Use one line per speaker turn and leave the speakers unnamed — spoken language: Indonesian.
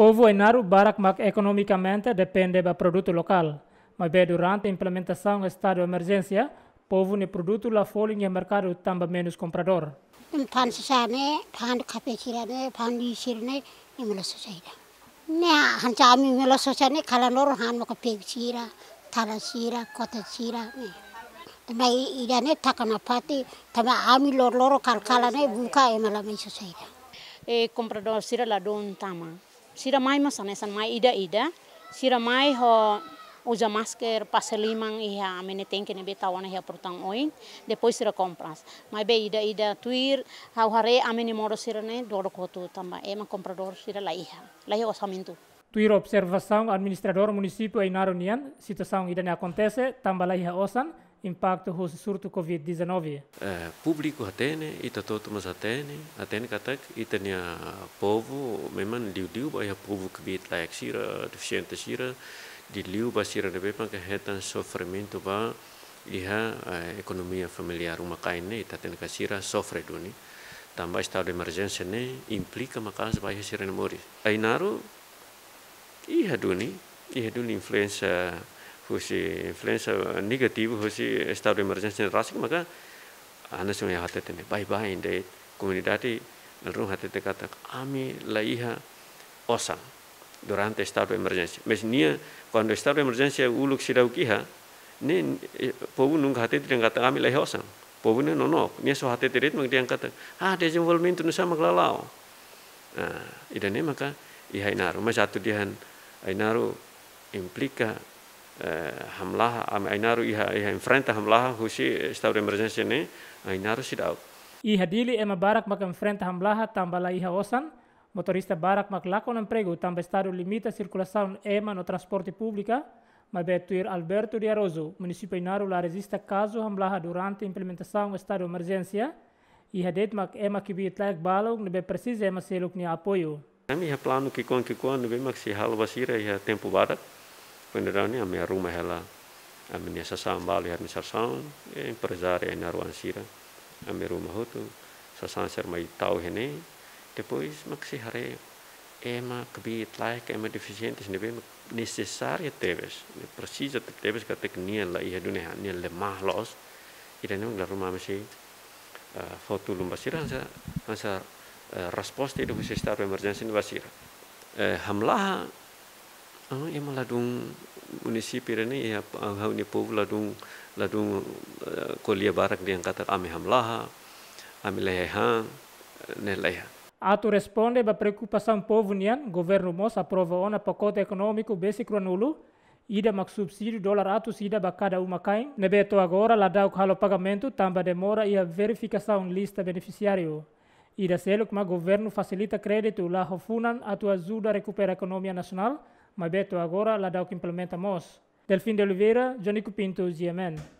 E barak mak ekonomikamente depende da produto ma be durante implementasaun e estado emergencia, povo ne produto la folin e mercado tamba menos comprador.
Un pan sisane, pan kapechirane, pan di yisirne, imela sosaida. Ne han chami imela sosane kalanor han mo kapechira, kota kotachira ne. Tama idane takana pati, tama ami lor loro ne buka imela me sosaida. E comprador sira la don tama. Sira mai sanesan mai ida ida, sira mai ho uja masker paseliman iha amene tenke kene tawana iha portang oin, depois sira compras. Mai be ida ida tuir, hau hare amene moro sira ne doro kotu tamba, ema komprador sira la iha,
la iha osamintu tuir observação administrador município em na situação situação irá acontece, tambalai a osan, impacto do surto COVID-19.
É, eh, público atene, ita todo mas atene, atene katak, ita nia povo, memang liu-liu bahaya povo vit layak sira, deficiente sira, di liu basira de bepa kehetan sofrimento ba iha eh, ekonomia familiar rumah kain ne, ita tene kasira sofre duni. Tambah estado de emergência ne, implica makas bahaya sirene mori. moris. Eh, Ainaru, ihduni iya, iya, duni influenza husi influenza negatif, husi estado emergency rasik maka anas yang hatete ne bye bye inde comunidade hati hatete kata ami laiha osa durante estado emergencia mes nia quando estado emergencia uluk sidau kiha ne pobu nung hatete yang kata ami laiha osa pobu ne nonok nia so hatete rit dia yang kata ah desenvolvimento nusa maglalao ah idane maka ihai naru mas satu ya dihan ainaru implica eh, hamlaha ainaru iha iha enfrenta hamlaha hushi staure emergência ne ainaru sidau
iha dili ema barak mak enfrenta hamlaha tambala iha osan motorista barak mak lakon emprego tamba estado limita circulação ema no transporte pública ma betuir Alberto de Aroso, município Inaru la resista caso hamlaha durante implementação estado emergência, e det mak ema kibit laik balog nebe precisa ema seluk ni apoyo.
Kami ya planu kikuan kikuan lebih mak hal wasira ya tempo barat ini amir rumah hela ame niasa sambal ya misal yang e empresario yang e naruan sira amir rumah itu sasan ser mai hene depois mak si ema kebit laik ema deficientes sendiri necessary e tebes persis atau tebes katak niel lah ya dunia niel lemah los kita mak la rumah masih foto lumba sira masa masa Eh, risposte dopo c'è stata emergenza invasiva. Eh, hamla, hamlaha ah, eh, ia ya maladung munisipi rene ia ya, hau ni povu ladung ladung uh, kolia barak di angkata ame hamlaha ame leha ne leha
Atu responde ba preocupação povo nian, governo mos aprova ona pacote econômico besi cronulu, ida mak subsídio dolar atu sida ba cada uma kain, nebeto agora ladau halo pagamento tamba demora ia verificação lista beneficiario. o governo facilita crédito lá hofunan a tua ajuda a recuperar a economia nacional, mas beto agora lá dá o que implementa mos. Delfim de Oliveira, Jonico Pinto, GMN.